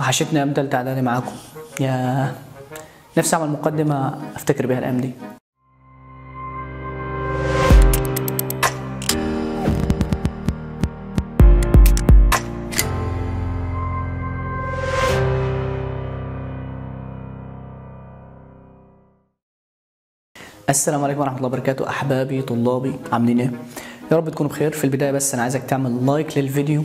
وحشتني امتى تالتة معاكم يا نفسي اعمل مقدمة افتكر بيها الايام دي السلام عليكم ورحمه الله وبركاته احبابي طلابي عاملين ايه يا رب تكونوا بخير في البدايه بس انا عايزك تعمل لايك للفيديو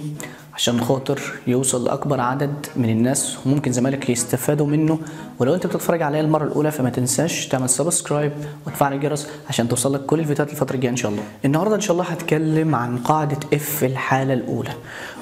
عشان خاطر يوصل لاكبر عدد من الناس وممكن زمالك يستفادوا منه ولو انت بتتفرج عليا المره الاولى فما تنساش تعمل سبسكرايب وتفعل الجرس عشان توصلك كل الفيديوهات الفتره الجايه ان شاء الله النهارده ان شاء الله هتكلم عن قاعده اف الحاله الاولى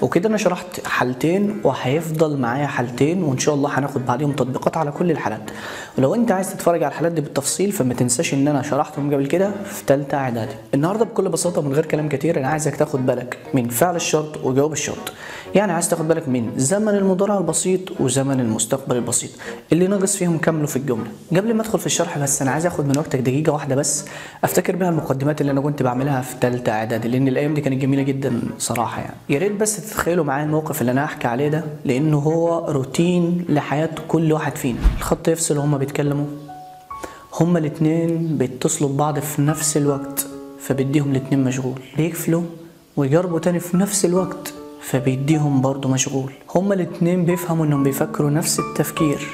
وكده انا شرحت حالتين وهيفضل معايا حالتين وان شاء الله هناخد بعديهم تطبيقات على كل الحالات ولو انت عايز تتفرج على الحالات دي بالتفصيل فما تنساش ان انا شرحتهم قبل كده في ثالثه اعدادي النهارده بكل بساطه من غير كلام كتير انا عايزك تاخد بالك من فعل الشرط وجواب الشرط يعني عايز تاخد بالك من زمن المضارع البسيط وزمن المستقبل البسيط اللي ناقص فيهم كملوا في الجمله قبل ما ادخل في الشرح بس انا عايز اخد من وقتك دقيقه واحده بس افتكر بيها المقدمات اللي انا كنت بعملها في ثالثه اعدادي لان الايام دي كانت جميله جدا صراحه يعني يا ريت بس تتخيلوا معايا الموقف اللي انا هحكي عليه ده لانه هو روتين لحياه كل واحد فينا الخط يفصل وهما بيتكلموا هما الاتنين بيتصلوا ببعض في نفس الوقت فبيديهم الاتنين مشغول يقفلوا ويجربوا تاني في نفس الوقت فبيديهم برضه مشغول هما الاتنين بيفهموا انهم بيفكروا نفس التفكير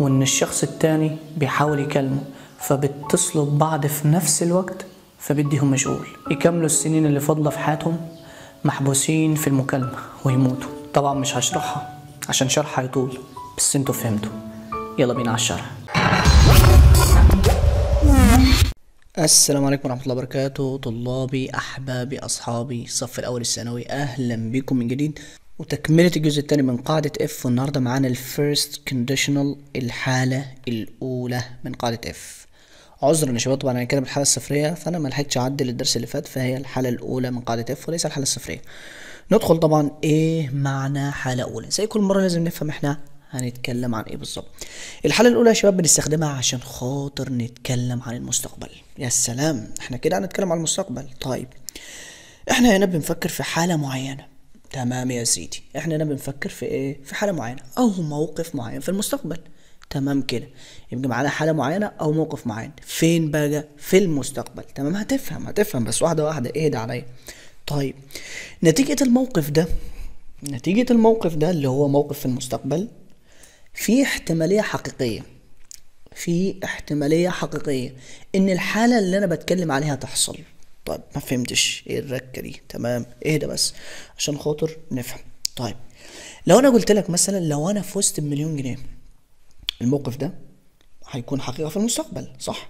وان الشخص التاني بيحاول يكلمه فبيتصلوا ببعض في نفس الوقت فبيديهم مشغول يكملوا السنين اللي فاضلة في حياتهم محبوسين في المكالمة ويموتوا طبعا مش هشرحها عشان شرحها يطول بس انتوا فهمتوا يلا بينا على الشرح السلام عليكم ورحمة الله وبركاته طلابي أحبابي أصحابي صف الأول الثانوي أهلا بكم من جديد وتكملة الجزء الثاني من قاعدة F والنهاردة معانا الفيرست كونديشنال الحالة الأولى من قاعدة F عذرا يا شباب طبعا انا كده بالحاله الصفريه فانا ما لحقتش اعدل الدرس اللي فات فهي الحاله الاولى من قاعده اف وليس الحاله الصفريه ندخل طبعا ايه معنى حاله اولى زي كل مره لازم نفهم احنا هنتكلم عن ايه بالظبط الحاله الاولى يا شباب بنستخدمها عشان خاطر نتكلم عن المستقبل يا سلام احنا كده هنتكلم عن المستقبل طيب احنا هنا بنفكر في حاله معينه تمام يا سيدي احنا هنا بنفكر في ايه في حاله معينه او موقف معين في المستقبل تمام كده يبقى معانا حاله معينه او موقف معين فين بقى في المستقبل تمام هتفهم هتفهم بس واحده واحده اهدى عليا طيب نتيجه الموقف ده نتيجه الموقف ده اللي هو موقف في المستقبل في احتمالية حقيقية في احتمالية حقيقية ان الحالة اللي انا بتكلم عليها تحصل طيب ما فهمتش ايه الركة دي تمام اهدى بس عشان خاطر نفهم طيب لو انا قلت لك مثلا لو انا فزت بمليون جنيه الموقف ده هيكون حقيقة في المستقبل صح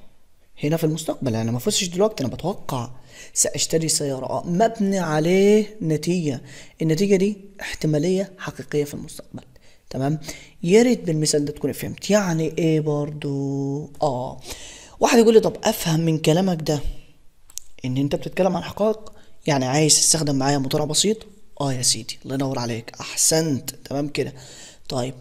هنا في المستقبل انا ما فزتش دلوقتي انا بتوقع ساشتري سيارة آه، مبني عليه نتيجة النتيجة دي احتمالية حقيقية في المستقبل تمام يا ريت بالمثال ده تكون فهمت يعني ايه برضو اه واحد يقول لي طب افهم من كلامك ده ان انت بتتكلم عن حقائق يعني عايز تستخدم معايا مطالع بسيط اه يا سيدي الله ينور عليك احسنت تمام كده طيب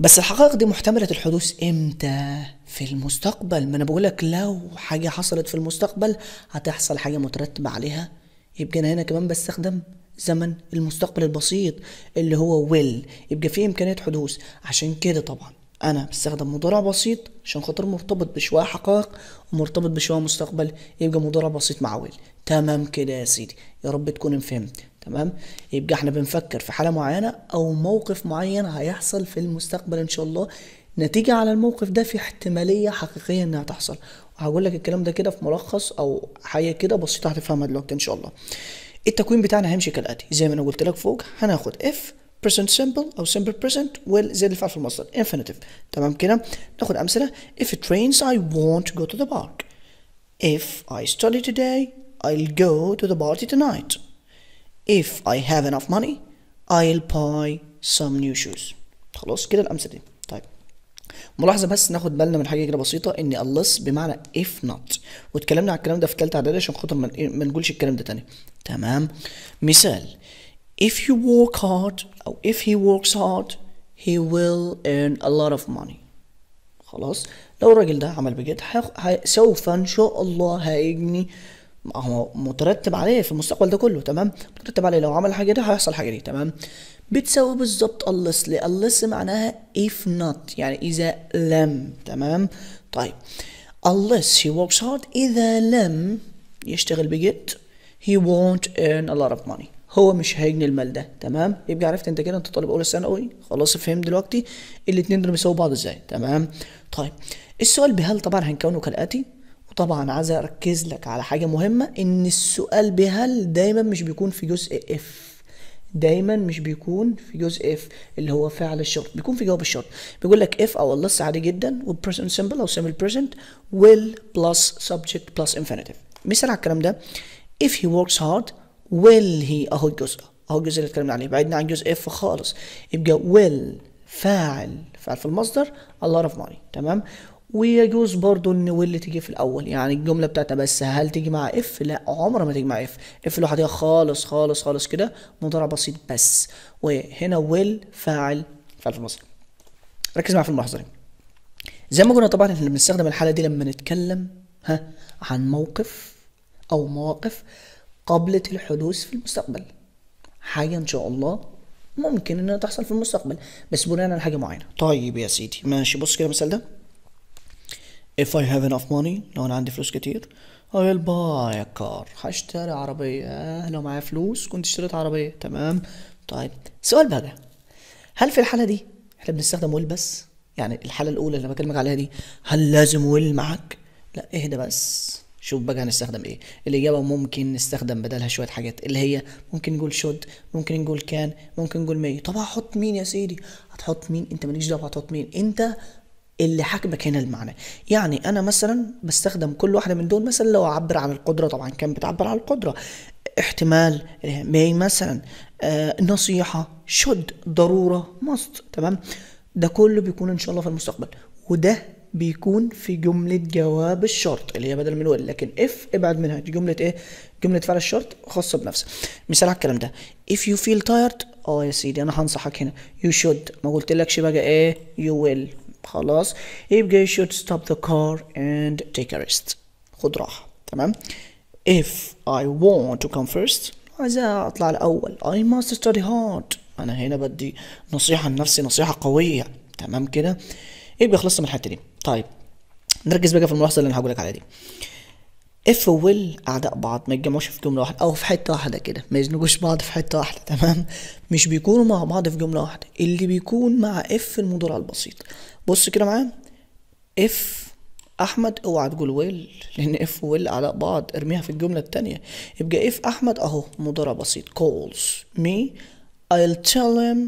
بس الحقائق دي محتملة الحدوث امتى؟ في المستقبل ما انا بقول لك لو حاجة حصلت في المستقبل هتحصل حاجة مترتبة عليها يبقى انا هنا كمان بستخدم زمن المستقبل البسيط اللي هو ويل يبقى فيه امكانيه حدوث عشان كده طبعا انا بستخدم مضارع بسيط عشان خاطر مرتبط بشويه حقائق ومرتبط بشويه مستقبل يبقى مضارع بسيط مع ويل تمام كده يا سيدي يا رب تكون فهمت تمام يبقى احنا بنفكر في حاله معينه او موقف معين هيحصل في المستقبل ان شاء الله نتيجة على الموقف ده في احتمالية حقيقية انها تحصل وهقول لك الكلام ده كده في ملخص او حاجة كده بسيطة هتفهمها دلوقتي ان شاء الله التكوين بتاعنا هيمشي كالاتي زي ما انا قلت لك فوق هناخد اف present simple او simple present will زائد اللي في المصدر infinitive تمام كده ناخد امثله if it rains I won't go to the park if I study today I'll go to the party tonight if I have enough money I'll buy some new shoes خلاص كده الامثله دي ملاحظه بس ناخد بالنا من حاجه كده بسيطه ان unless بمعنى if not واتكلمنا على الكلام ده في ثالثه اعدادي عشان خاطر ما نقولش الكلام ده تاني تمام مثال if you work hard او if he works hard he will earn a lot of money خلاص لو الراجل ده عمل بجد سوف ان شاء الله هيجني هو مترتب عليه في المستقبل ده كله تمام مترتب عليه لو عمل حاجه ده هيحصل حاجه دي تمام بتساوي بالظبط unless لي unless معناها if not يعني إذا لم تمام طيب unless he works hard إذا لم يشتغل بجد he won't earn a lot of money هو مش هيجني المال ده تمام يبقى عرفت انت كده انت طالب اولى ثانوي خلاص فهمت دلوقتي الاثنين دول بيساووا بعض ازاي تمام طيب السؤال بهل طبعا هنكونه كالاتي وطبعا عايز اركز لك على حاجه مهمه ان السؤال بهل دايما مش بيكون في جزء اف دايما مش بيكون في جزء اف اللي هو فعل الشرط بيكون في جواب الشرط بيقول لك اف او اللص عادي جدا والبريزنت سمبل او سمبل بريزنت will plus subject plus infinitive مثال على الكلام ده if he works hard will he اهو الجزء اهو الجزء اللي اتكلمنا عليه بعدنا عن جزء اف خالص يبقى will فاعل فاعل في المصدر a lot of money تمام ويجوز برضو ان ويل تيجي في الاول يعني الجمله بتاعتها بس هل تيجي مع اف لا عمرها ما تيجي مع اف اف لوحدها خالص خالص خالص كده مضارع بسيط بس وهنا ويل فاعل فاعل في المصري ركز معايا في الملاحظه دي زي ما قلنا طبعا احنا بنستخدم الحاله دي لما نتكلم ها عن موقف او مواقف قابله الحدوث في المستقبل حاجه ان شاء الله ممكن انها تحصل في المستقبل بس بناء على حاجه معينه طيب يا سيدي ماشي بص كده المثال ده if I have enough money لو انا عندي فلوس كتير I will buy a car هشتري عربية لو معايا فلوس كنت اشتريت عربية تمام طيب سؤال بقى هل في الحالة دي احنا بنستخدم ويل بس يعني الحالة الأولى اللي بكلمك عليها دي هل لازم ويل معاك لا اهدى بس شوف بقى هنستخدم ايه الإجابة ممكن نستخدم بدلها شوية حاجات اللي هي ممكن نقول شود ممكن نقول كان ممكن نقول مي طب هحط مين يا سيدي هتحط مين انت مالكش دعوة هتحط مين انت اللي حاكمك هنا المعنى يعني انا مثلا بستخدم كل واحده من دول مثلا لو اعبر عن القدره طبعا كان بتعبر عن القدره احتمال ماي مثلا آه، نصيحه شد ضروره ماست تمام ده كله بيكون ان شاء الله في المستقبل وده بيكون في جملة جواب الشرط اللي هي بدل من ويل لكن اف ابعد منها دي جملة ايه؟ جملة فعل الشرط خاصة بنفسك مثال على الكلام ده if you feel tired اه يا سيدي انا هنصحك هنا you should ما قلتلكش بقى ايه you will خلاص يبقى you should stop the car and take a rest خد راحة تمام if I want to come first عايز أطلع الأول I must study hard أنا هنا بدي نصيحة لنفسي نصيحة قوية تمام كده يبقى إيه خلصنا من الحتة دي طيب نركز بقى في الملاحظة اللي أنا هقولك عليها دي اف ويل اعداء بعض ما يتجمعوش في جمله واحده او في حته واحده كده ما يزنقوش بعض في حته واحده تمام مش بيكونوا مع بعض في جمله واحده اللي بيكون مع اف المضارع البسيط بص كده معايا اف احمد اوعى تقول ويل لان اف ويل على بعض ارميها في الجمله التانية يبقى اف احمد اهو مضارع بسيط calls me I'll tell him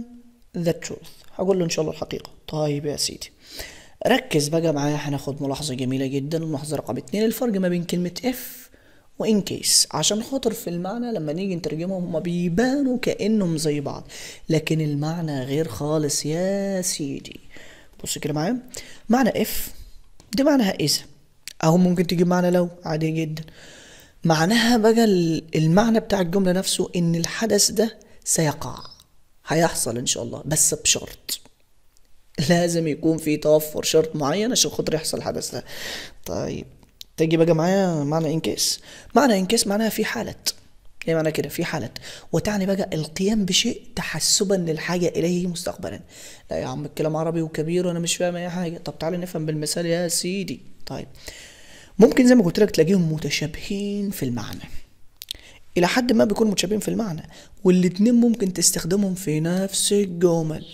the truth هقول له ان شاء الله الحقيقه طيب يا سيدي ركز بقى معايا هناخد ملاحظه جميله جدا الملاحظه رقم اتنين الفرق ما بين كلمه اف وان كيس عشان خاطر في المعنى لما نيجي نترجمهم هما بيبانوا كانهم زي بعض لكن المعنى غير خالص يا سيدي بص كده معايا معنى اف دي معناها اذا اهو ممكن تجيب معنى لو عادي جدا معناها بقى المعنى بتاع الجملة نفسه ان الحدث ده سيقع هيحصل ان شاء الله بس بشرط لازم يكون في توفر شرط معين عشان خاطر يحصل الحدث ده طيب تيجي بقى معايا معنى انكيس معنى انكيس معناها في حالة ايه معنى كده في حالة وتعني بقى القيام بشيء تحسبا للحاجة إليه مستقبلا لا يا عم الكلام عربي وكبير وأنا مش فاهم أي حاجة طب تعالى نفهم بالمثال يا سيدي طيب ممكن زي ما قلت لك تلاقيهم متشابهين في المعنى إلى حد ما بيكونوا متشابهين في المعنى والاتنين ممكن تستخدمهم في نفس الجمل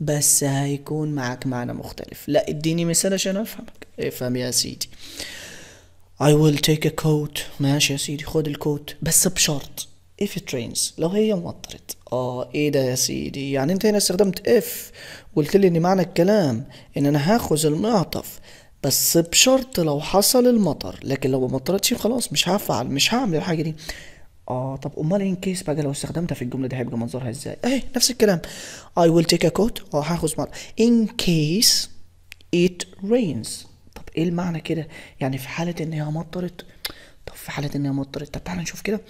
بس هيكون معاك معنى مختلف لا اديني مثال عشان أفهمك افهم يا سيدي I will take a coat ماشي يا سيدي خد الكوت بس بشرط if it rains لو هي مطرت اه ايه ده يا سيدي يعني انت هنا استخدمت if قلت لي ان معنى الكلام ان انا هاخذ المعطف بس بشرط لو حصل المطر لكن لو ما مطرتش خلاص مش هفعل مش هعمل الحاجه دي اه طب امال ان كيس بقى لو استخدمتها في الجمله دي هيبقى منظرها ازاي اهي نفس الكلام I will take a coat اه هاخذ معطف in case it rains ايه المعنى كده يعني في حاله ان هي مطرت طب في حاله ان هي مطرت طب تعالى نشوف كده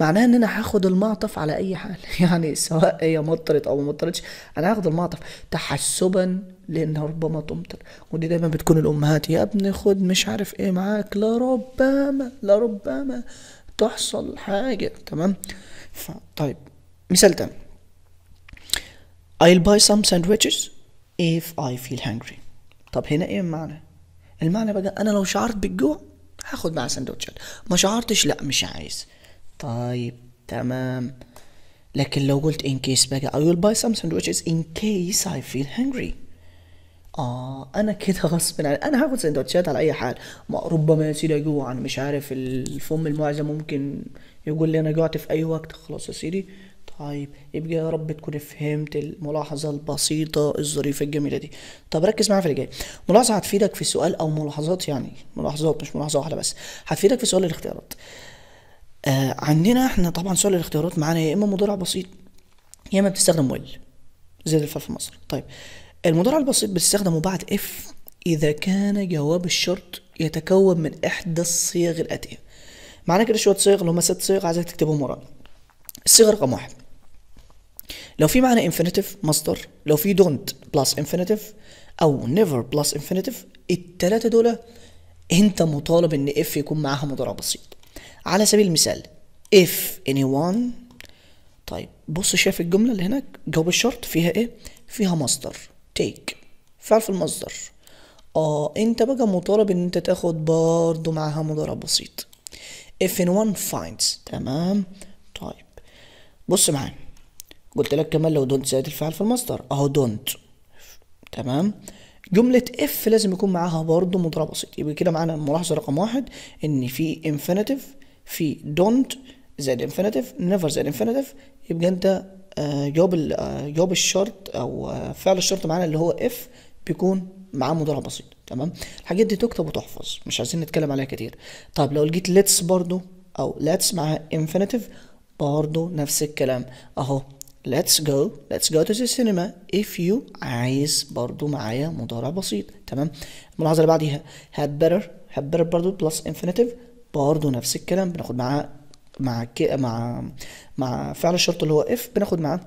معناها ان انا هاخد المعطف على اي حال يعني سواء هي مطرت او ما مطرتش انا هاخد المعطف تحسبا لانها ربما تمطر ودي دايما بتكون الامهات يا ابني خد مش عارف ايه معاك لربما لربما تحصل حاجه تمام طيب مثال تاني I'll buy some sandwiches if I feel hungry طب هنا ايه المعنى المعنى بقى انا لو شعرت بالجوع هاخد معاه سندوتشات ما شعرتش لا مش عايز طيب تمام لكن لو قلت in case بقى I will buy some sandwiches in case I feel hungry اه انا كده غصب عني انا هاخد سندوتشات على اي حال ما ربما يا سيدي اجوع انا مش عارف الفم المعزة ممكن يقول لي انا جعت في اي وقت خلاص يا سيدي طيب يبقى يا رب تكون فهمت الملاحظة البسيطة الظريفة الجميلة دي طب ركز معايا في اللي جاي ملاحظة هتفيدك في سؤال أو ملاحظات يعني ملاحظات مش ملاحظة واحدة بس هتفيدك في سؤال الاختيارات آه عندنا احنا طبعا سؤال الاختيارات معانا يا إما مضارع بسيط يا إما بتستخدم ويل زي الفعل في مصر طيب المضارع البسيط بتستخدمه بعد اف إذا كان جواب الشرط يتكون من إحدى الصيغ الآتية معانا كده شوية صيغ اللي هما ست صيغ عايزك تكتبهم ورانا الصيغه رقم واحد لو في معنى انفينيتيف مصدر لو في دونت بلس انفينيتيف او نيفر بلس انفينيتيف التلاتة دول انت مطالب ان اف يكون معاها مضارع بسيط على سبيل المثال if وان طيب بص شايف الجملة اللي هناك جواب الشرط فيها ايه فيها مصدر take فعل في المصدر اه انت بقى مطالب ان انت تاخد برضه معاها مضارع بسيط if anyone finds تمام بص معايا قلت لك كمان لو دونت زائد الفعل في المصدر اهو دونت تمام جملة اف لازم يكون معاها برضه مضارع بسيط يبقى كده معانا الملاحظة رقم واحد ان في انفينيتيف في دونت زائد انفينيتيف نيفر زائد انفينيتيف يبقى انت آه، جواب آه، جواب الشرط او آه، فعل الشرط معانا اللي هو اف بيكون معاه مضارع بسيط تمام الحاجات دي تكتب وتحفظ مش عايزين نتكلم عليها كتير طب لو لقيت ليتس برضه او ليتس معاها انفينيتيف برضو نفس الكلام اهو let's go let's go to the cinema if you عايز برضو معايا مضارع بسيط تمام الملاحظة اللي بعديها had better had better برضو plus infinitive برضو نفس الكلام بناخد معاه مع مع مع فعل الشرط اللي هو if بناخد معاه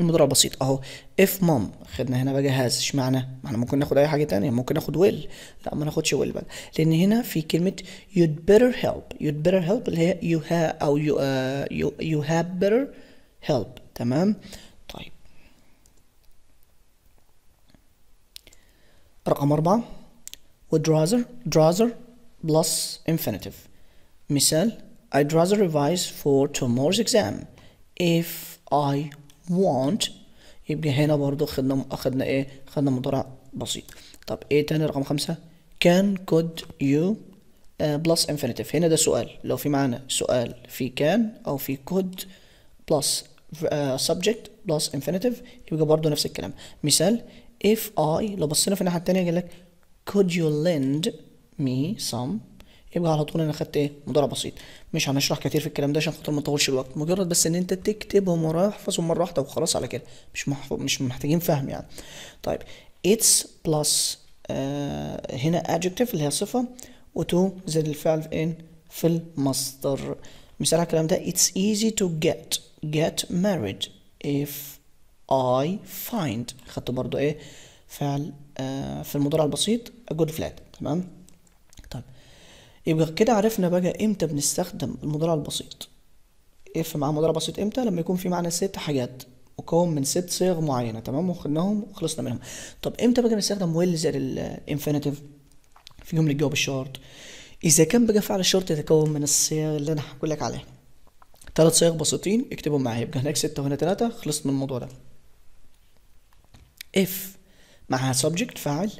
المدرعة بسيط اهو اف مام خدنا هنا بقى جهاز اشمعنى؟ ما احنا ممكن ناخد اي حاجة ثانيه ممكن ناخد ويل لا ما ناخدش ويل بقى لان هنا في كلمة you'd better help you'd better help اللي هي you have او يو يو آه، you, you have better help تمام طيب رقم أربعة would rather rather plus infinitive مثال I'd rather revise for tomorrow's exam if I want يبقى هنا برضو خدنا اخدنا ايه خدنا مضارع بسيط طب ايه تاني رقم خمسة can could you بلس آه، infinitive هنا ده سؤال لو في معانا سؤال في can او في could plus آه، subject plus infinitive يبقى برضو نفس الكلام مثال if I لو بصينا في الناحية التانية قال لك could you lend me some يبقى على طول انا خدت ايه مضارع بسيط مش هنشرح كتير في الكلام ده عشان خاطر ما نطولش الوقت مجرد بس ان انت تكتبهم وراه احفظهم مره واحده وخلاص على كده مش محفظ مش محتاجين فهم يعني طيب its plus آه هنا adjective اللي هي صفه وتو زاد زائد الفعل في ان في المصدر مثال على الكلام ده it's easy to get get married if I find خدت برضو ايه فعل آه في المضارع البسيط a good تمام يبقى كده عرفنا بقى امتى بنستخدم المضارع البسيط اف مع مضارع بسيط امتى لما يكون في معنى ست حاجات مكون من ست صيغ معينه تمام وخدناهم وخلصنا منهم طب امتى بقى بنستخدم ويل زي الانفينيتيف في جمله الجواب الشرط اذا كان بقى فعل الشرط يتكون من الصيغ اللي انا هقول لك عليها ثلاث صيغ بسيطين اكتبهم معايا يبقى هناك ستة وهنا ثلاثة خلصت من الموضوع ده اف معها سبجكت فاعل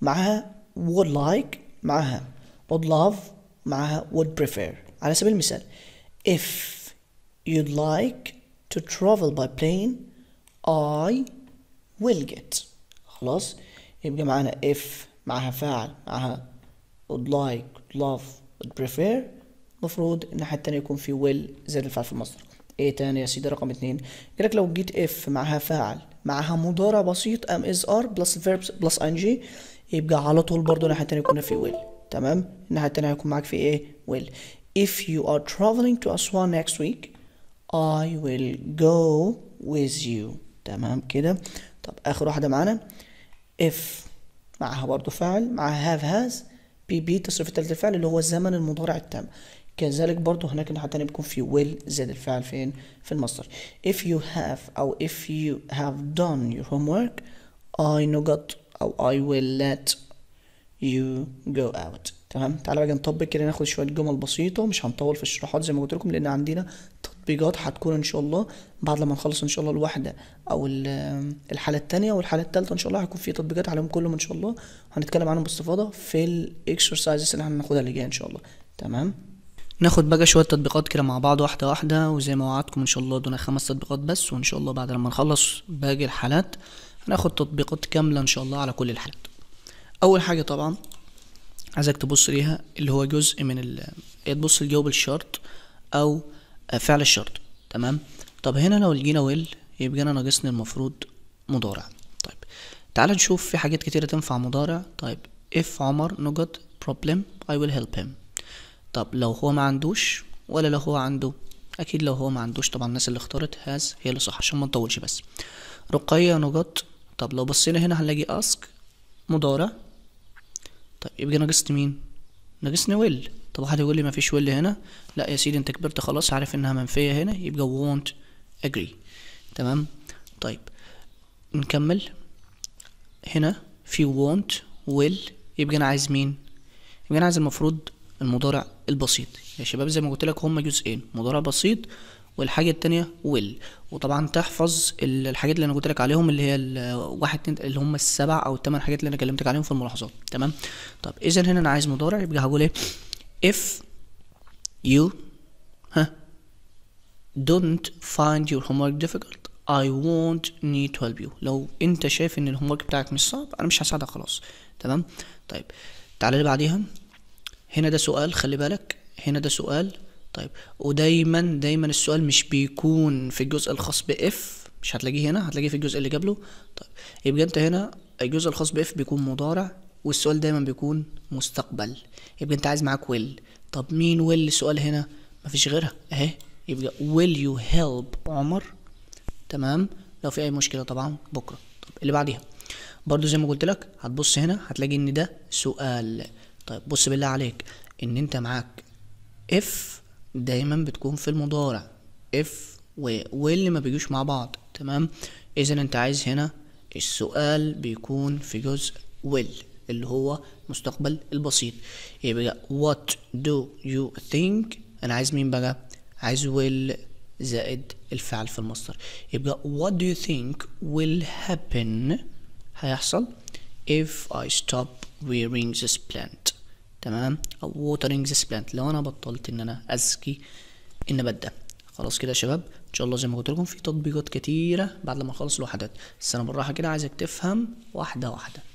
معها would like معها would love معاها would prefer على سبيل المثال if you'd like to travel by plane I will get خلاص يبقى معانا if معاها فاعل معاها would like love would prefer المفروض الناحية التانية يكون في will زاد الفعل في المصدر ايه تاني يا سيدي رقم اتنين جالك لو جيت if معاها فاعل معاها مضارع بسيط am is are plus verbs plus ing يبقى على طول برضه الناحية التانية يكون في will تمام الناحية التانية هيكون معاك في ايه will if you are traveling to Aswan next week I will go with you تمام كده طب اخر واحدة معانا if معاها برضو فعل معاها have has بي بي تصرف التالت الفعل اللي هو الزمن المضارع التام كذلك برضو هناك الناحية التانية بيكون في will زاد الفعل فين في المصدر if you have أو if you have done your homework I know got أو I will let you go out تمام تعالى بقى نطبق كده ناخد شويه جمل بسيطه مش هنطول في الشروحات زي ما قلت لكم لان عندنا تطبيقات هتكون ان شاء الله بعد لما نخلص ان شاء الله الواحده او الحاله الثانيه والحاله الثالثه ان شاء الله هيكون في تطبيقات عليهم كلهم ان شاء الله هنتكلم عنهم باستفاضه في الاكسرسايزز اللي هناخدها اللي جايه ان شاء الله تمام ناخد بقى شويه تطبيقات كده مع بعض واحده واحده وزي ما وعدتكم ان شاء الله دول خمس تطبيقات بس وان شاء الله بعد لما نخلص باقي الحالات هناخد تطبيقات كامله ان شاء الله على كل الحالات اول حاجه طبعا عايزك تبص ليها اللي هو جزء من ال تبص لجواب الشرط او فعل الشرط تمام طب هنا لو جينا ويل يبقى انا ناقصني المفروض مضارع طيب تعال نشوف في حاجات كتيره تنفع مضارع طيب if عمر نقط problem I will help him طب لو هو ما عندوش ولا لو هو عنده اكيد لو هو ما عندوش طبعا الناس اللي اختارت هاز هي اللي صح عشان ما نطولش بس رقية نقط طب لو بصينا هنا هنلاقي اسك مضارع طيب يبقى ناقصت مين ناقصني ويل طب واحد يقول لي ما فيش ويل هنا لا يا سيدي انت كبرت خلاص عارف انها منفيه هنا يبقى won't agree تمام طيب نكمل هنا في won't will يبقى انا عايز مين يبقى انا عايز المفروض المضارع البسيط يا شباب زي ما قلت لك هما جزئين مضارع بسيط والحاجة التانية will وطبعا تحفظ الحاجات اللي انا قلت لك عليهم اللي هي الواحد اتنين اللي هم السبع او الثمان حاجات اللي انا كلمتك عليهم في الملاحظات تمام طب اذا هنا انا عايز مضارع يبقى هقول ايه if you ها don't find your homework difficult I won't need to help you لو انت شايف ان الهومورك بتاعك مش صعب انا مش هساعدك خلاص تمام طيب تعالى اللي بعديها هنا ده سؤال خلي بالك هنا ده سؤال طيب ودايما دايما السؤال مش بيكون في الجزء الخاص باف مش هتلاقيه هنا هتلاقيه في الجزء اللي قبله طيب يبقى انت هنا الجزء الخاص باف بيكون مضارع والسؤال دايما بيكون مستقبل يبقى انت عايز معاك ويل طب مين ويل السؤال هنا مفيش غيرها اهي يبقى will you help عمر تمام لو في اي مشكله طبعا بكره طب اللي بعديها برضو زي ما قلت لك هتبص هنا هتلاقي ان ده سؤال طيب بص بالله عليك ان انت معاك if دايما بتكون في المضارع اف و واللي ما بيجوش مع بعض تمام اذا انت عايز هنا السؤال بيكون في جزء will اللي هو مستقبل البسيط يبقى what do you think انا عايز مين بقى عايز will زائد الفعل في المصدر يبقى what do you think will happen هيحصل if I stop wearing this plant تمام او ووترنج ذيس بلانت لو انا بطلت ان انا ازكي النبات ده خلاص كده يا شباب ان شاء الله زي ما قلت لكم في تطبيقات كتيره بعد ما اخلص الوحدات بس انا بالراحه كده عايزك تفهم واحده واحده